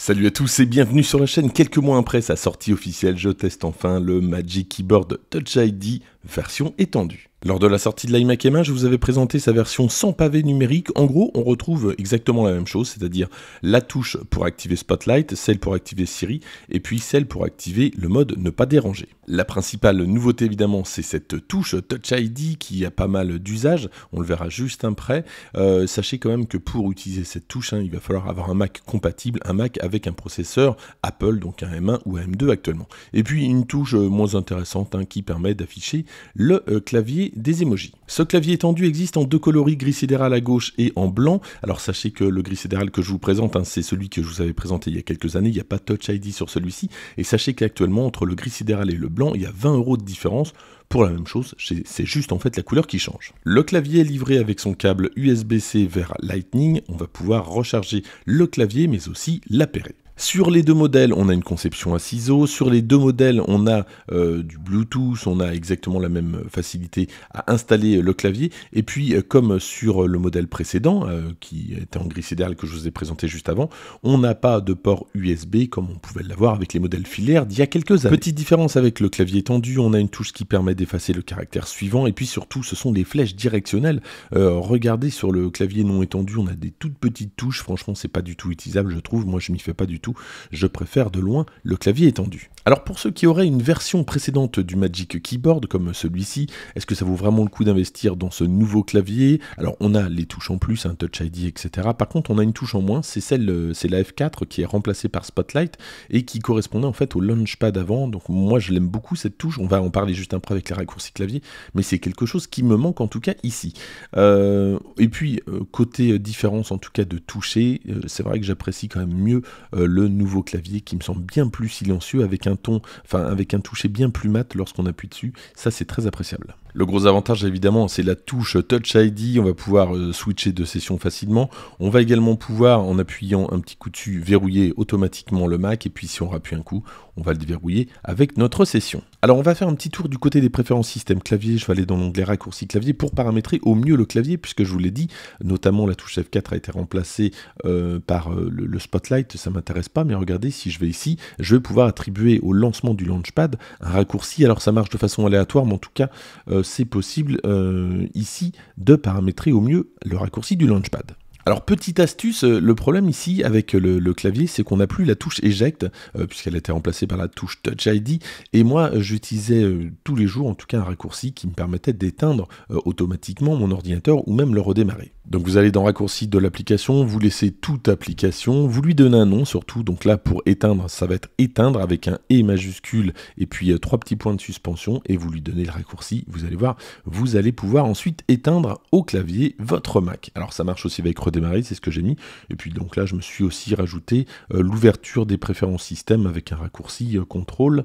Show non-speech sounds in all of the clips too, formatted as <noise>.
Salut à tous et bienvenue sur la chaîne. Quelques mois après sa sortie officielle, je teste enfin le Magic Keyboard Touch ID version étendue. Lors de la sortie de l'iMac M1, je vous avais présenté sa version sans pavé numérique. En gros, on retrouve exactement la même chose, c'est-à-dire la touche pour activer Spotlight, celle pour activer Siri, et puis celle pour activer le mode ne pas déranger. La principale nouveauté, évidemment, c'est cette touche Touch ID qui a pas mal d'usages. On le verra juste après. Euh, sachez quand même que pour utiliser cette touche, hein, il va falloir avoir un Mac compatible, un Mac avec un processeur Apple, donc un M1 ou un M2 actuellement. Et puis une touche euh, moins intéressante hein, qui permet d'afficher le euh, clavier des emojis. Ce clavier étendu existe en deux coloris, gris sidéral à gauche et en blanc. Alors sachez que le gris sidéral que je vous présente, hein, c'est celui que je vous avais présenté il y a quelques années, il n'y a pas Touch ID sur celui-ci. Et sachez qu'actuellement, entre le gris sidéral et le blanc, il y a 20 euros de différence pour la même chose, c'est juste en fait la couleur qui change. Le clavier est livré avec son câble USB-C vers Lightning, on va pouvoir recharger le clavier mais aussi l'appareil sur les deux modèles, on a une conception à ciseaux. Sur les deux modèles, on a euh, du Bluetooth, on a exactement la même facilité à installer euh, le clavier. Et puis, euh, comme sur le modèle précédent, qui était en gris sidéral que je vous ai présenté juste avant, on n'a pas de port USB comme on pouvait l'avoir avec les modèles filaires d'il y a quelques années. Petite différence avec le clavier tendu, on a une touche qui permet d'effacer le caractère suivant. Et puis surtout, ce sont des flèches directionnelles. regardez sur le clavier non étendu, on a des toutes petites touches. Franchement, c'est pas du tout utilisable, je trouve. Moi, je m'y fais pas du tout. Je préfère de loin le clavier étendu. Alors pour ceux qui auraient une version précédente du Magic Keyboard comme celui-ci, est-ce que ça vaut vraiment le coup d'investir dans ce nouveau clavier Alors on a les touches en plus, un hein, Touch ID, etc. Par contre on a une touche en moins, c'est celle, euh, c'est la F4 qui est remplacée par Spotlight et qui correspondait en fait au Launchpad avant. Donc moi je l'aime beaucoup cette touche, on va en parler juste après avec les raccourcis clavier, mais c'est quelque chose qui me manque en tout cas ici. Euh, et puis euh, côté différence en tout cas de toucher, c'est vrai que j'apprécie quand même mieux le le nouveau clavier qui me semble bien plus silencieux avec un ton, enfin avec un toucher bien plus mat lorsqu'on appuie dessus. Ça c'est très appréciable. Le gros avantage, évidemment, c'est la touche Touch ID. On va pouvoir euh, switcher de session facilement. On va également pouvoir, en appuyant un petit coup dessus, verrouiller automatiquement le Mac. Et puis, si on rappuie un coup, on va le déverrouiller avec notre session. Alors, on va faire un petit tour du côté des préférences système clavier. Je vais aller dans l'onglet raccourci clavier pour paramétrer au mieux le clavier, puisque je vous l'ai dit, notamment la touche F4 a été remplacée euh, par euh, le, le, Spotlight. Ça m'intéresse pas, mais regardez, si je vais ici, je vais pouvoir attribuer au lancement du Launchpad un raccourci. Alors, ça marche de façon aléatoire, mais en tout cas, euh, c'est possible euh, ici de paramétrer au mieux le raccourci du launchpad. Alors petite astuce, euh, le problème ici avec le, clavier, c'est qu'on n'a plus la touche Eject, puisqu'elle a été remplacée par la touche Touch ID, et moi j'utilisais tous les jours en tout cas un raccourci qui me permettait d'éteindre automatiquement mon ordinateur ou même le redémarrer. Donc vous allez dans raccourci de l'application, vous laissez toute application, vous lui donnez un nom surtout, donc là pour éteindre, ça va être éteindre avec un E majuscule et puis euh, trois petits points de suspension et vous lui donnez le raccourci, vous allez voir, vous allez pouvoir ensuite éteindre au clavier votre Mac. Alors ça marche aussi avec redémarrer, c'est ce que j'ai mis, et puis donc là je me suis aussi rajouté euh, l'ouverture des préférences système avec un raccourci euh, contrôle,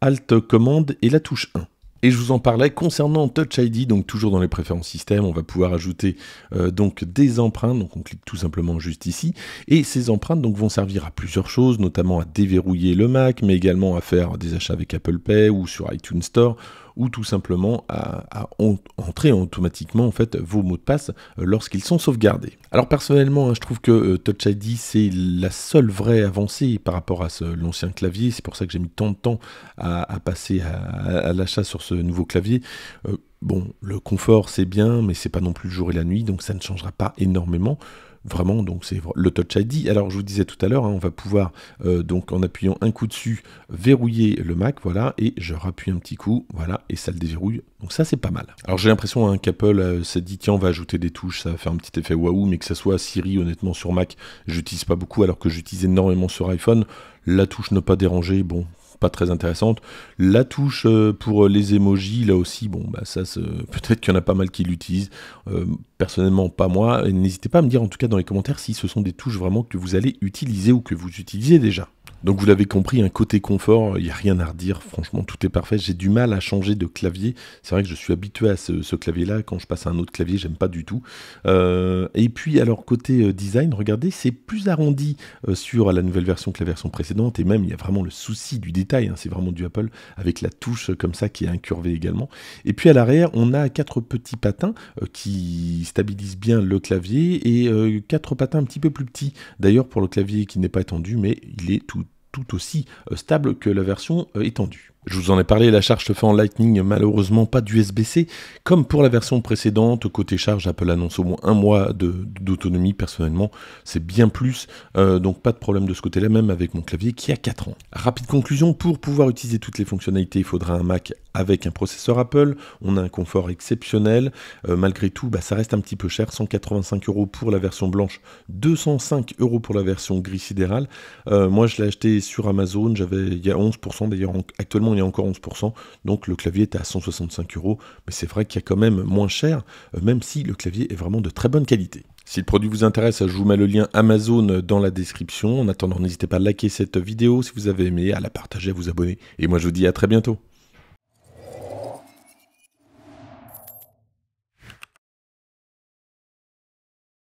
Alt commande et la touche 1. Et je vous en parlais concernant Touch ID, donc toujours dans les préférences système, on va pouvoir ajouter euh, donc des empreintes, donc on clique tout simplement juste ici, et ces empreintes donc vont servir à plusieurs choses, notamment à déverrouiller le Mac, mais également à faire des achats avec Apple Pay ou sur iTunes Store ou tout simplement à, entrer automatiquement en fait vos mots de passe euh, lorsqu'ils sont sauvegardés. Alors personnellement, hein, je trouve que euh, Touch ID c'est la seule vraie avancée par rapport à l'ancien clavier. C'est pour ça que j'ai mis tant de temps à, passer à, l'achat sur ce nouveau clavier. Euh, Bon, le confort c'est bien, mais c'est pas non plus le jour et la nuit, donc ça ne changera pas énormément. Vraiment, donc c'est le Touch ID. Alors je vous disais tout à l'heure, hein, on va pouvoir euh, donc en appuyant un coup dessus verrouiller le Mac, voilà, et je rappuie un petit coup, voilà, et ça le déverrouille. Donc ça c'est pas mal. Alors j'ai l'impression hein, qu'Apple euh, s'est dit tiens on va ajouter des touches, ça va faire un petit effet waouh, mais que ça soit Siri honnêtement sur Mac, j'utilise pas beaucoup alors que j'utilise énormément sur iPhone. La touche ne pas déranger, bon, pas très intéressante. La touche euh, pour euh, les emojis, là aussi, bon, bah ça, <laughs> peut-être qu'il y en a pas mal qui l'utilisent. Euh, personnellement, pas moi. N'hésitez pas à me dire en tout cas dans les commentaires si ce sont des touches vraiment que vous allez utiliser ou que vous utilisez déjà. Donc vous l'avez compris, un côté confort, il n'y a rien à redire, franchement tout est parfait. J'ai du mal à changer de clavier, c'est vrai que je suis habitué à ce, clavier-là, quand je passe à un autre clavier, j'aime pas du tout. Euh, et puis alors côté euh, design, regardez, c'est plus arrondi euh, sur la nouvelle version que la version précédente, et même il y a vraiment le souci du détail, hein. c'est vraiment du Apple, avec la touche comme ça qui est incurvée également. Et puis à l'arrière, on a quatre petits patins qui stabilisent bien le clavier, et quatre patins un petit peu plus petits, d'ailleurs pour le clavier qui n'est pas étendu, mais il est tout tout aussi euh, stable que la version euh, étendue. Je vous en ai parlé, la charge se fait en Lightning, malheureusement pas d'USB-C. Comme pour la version précédente, côté charge, Apple annonce au moins un mois d'autonomie. Personnellement, c'est bien plus. Euh, donc pas de problème de ce côté-là, même avec mon clavier qui a 4 ans. Rapide conclusion, pour pouvoir utiliser toutes les fonctionnalités, il faudra un Mac avec un processeur Apple. On a un confort exceptionnel. Euh, malgré tout, bah, ça reste un petit peu cher. 185 euros pour la version blanche, 205 euros pour la version gris sidérale. Euh, moi, je l'ai acheté sur Amazon. J'avais, il y a 11% d'ailleurs actuellement y a encore 11%, donc le clavier est à 165 euros, mais c'est vrai qu'il y a quand même moins cher, euh, même si le clavier est vraiment de très bonne qualité. Si le produit vous intéresse, je vous mets le lien Amazon dans la description. En attendant, n'hésitez pas à liker cette vidéo si vous avez aimé, à la partager, à vous abonner, et moi je vous dis à très bientôt.